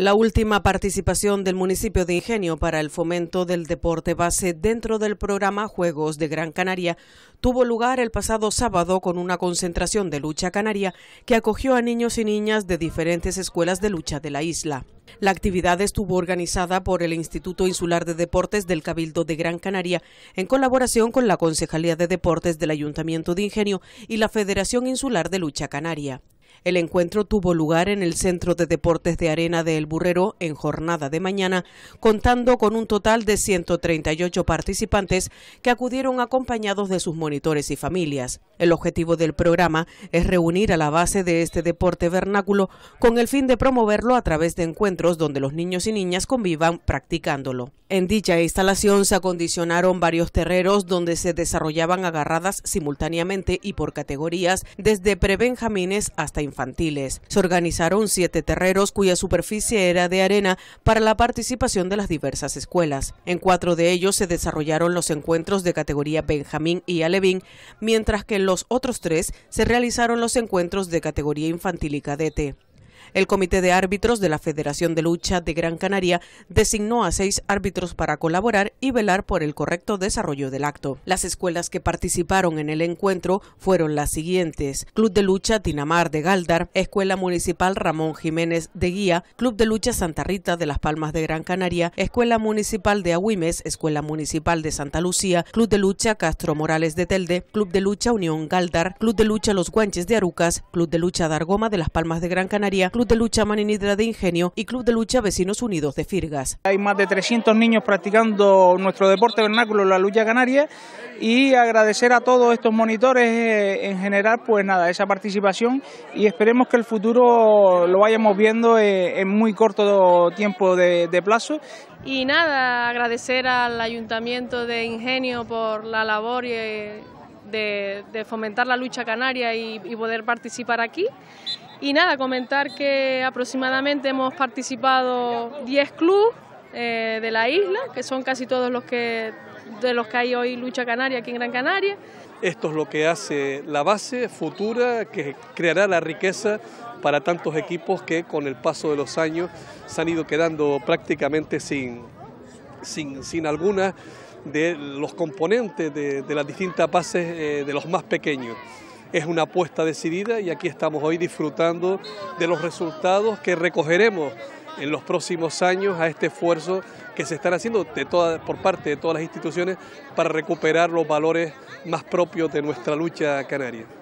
La última participación del municipio de Ingenio para el fomento del deporte base dentro del programa Juegos de Gran Canaria tuvo lugar el pasado sábado con una concentración de lucha canaria que acogió a niños y niñas de diferentes escuelas de lucha de la isla. La actividad estuvo organizada por el Instituto Insular de Deportes del Cabildo de Gran Canaria en colaboración con la Concejalía de Deportes del Ayuntamiento de Ingenio y la Federación Insular de Lucha Canaria. El encuentro tuvo lugar en el Centro de Deportes de Arena de El Burrero en jornada de mañana, contando con un total de 138 participantes que acudieron acompañados de sus monitores y familias. El objetivo del programa es reunir a la base de este deporte vernáculo con el fin de promoverlo a través de encuentros donde los niños y niñas convivan practicándolo. En dicha instalación se acondicionaron varios terreros donde se desarrollaban agarradas simultáneamente y por categorías desde prebenjamines hasta infantiles. Se organizaron siete terreros cuya superficie era de arena para la participación de las diversas escuelas. En cuatro de ellos se desarrollaron los encuentros de categoría Benjamín y Alevín, mientras que en los otros tres se realizaron los encuentros de categoría infantil y cadete. El Comité de Árbitros de la Federación de Lucha de Gran Canaria designó a seis árbitros para colaborar y velar por el correcto desarrollo del acto. Las escuelas que participaron en el encuentro fueron las siguientes. Club de Lucha Dinamar de Galdar, Escuela Municipal Ramón Jiménez de Guía, Club de Lucha Santa Rita de Las Palmas de Gran Canaria, Escuela Municipal de Agüimes, Escuela Municipal de Santa Lucía, Club de Lucha Castro Morales de Telde, Club de Lucha Unión Galdar, Club de Lucha Los Guanches de Arucas, Club de Lucha Dargoma de Las Palmas de Gran Canaria, Club de Lucha Maninidra de Ingenio y Club de Lucha Vecinos Unidos de Firgas. Hay más de 300 niños practicando nuestro deporte vernáculo, la lucha canaria, y agradecer a todos estos monitores eh, en general, pues nada, esa participación y esperemos que el futuro lo vayamos viendo eh, en muy corto tiempo de, plazo. Y nada, agradecer al Ayuntamiento de Ingenio por la labor eh, de, fomentar la lucha canaria y poder participar aquí. Y nada, comentar que aproximadamente hemos participado 10 clubes eh, de la isla, que son casi todos los que de los que hay hoy lucha canaria aquí en Gran Canaria. Esto es lo que hace la base futura que creará la riqueza para tantos equipos que con el paso de los años se han ido quedando prácticamente sin, sin, alguna de los componentes de, las distintas bases eh, de los más pequeños es una apuesta decidida y aquí estamos hoy disfrutando de los resultados que recogeremos en los próximos años a este esfuerzo que se están haciendo de por parte de todas las instituciones para recuperar los valores más propios de nuestra lucha canaria.